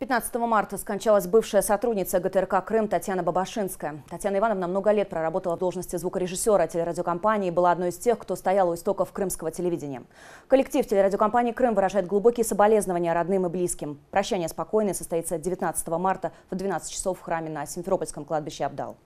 15 марта скончалась бывшая сотрудница ГТРК «Крым» Татьяна Бабашинская. Татьяна Ивановна много лет проработала в должности звукорежиссера телерадиокомпании и была одной из тех, кто стояла у истоков крымского телевидения. Коллектив телерадиокомпании «Крым» выражает глубокие соболезнования родным и близким. Прощание спокойное состоится 19 марта в 12 часов в храме на Симферопольском кладбище Абдал.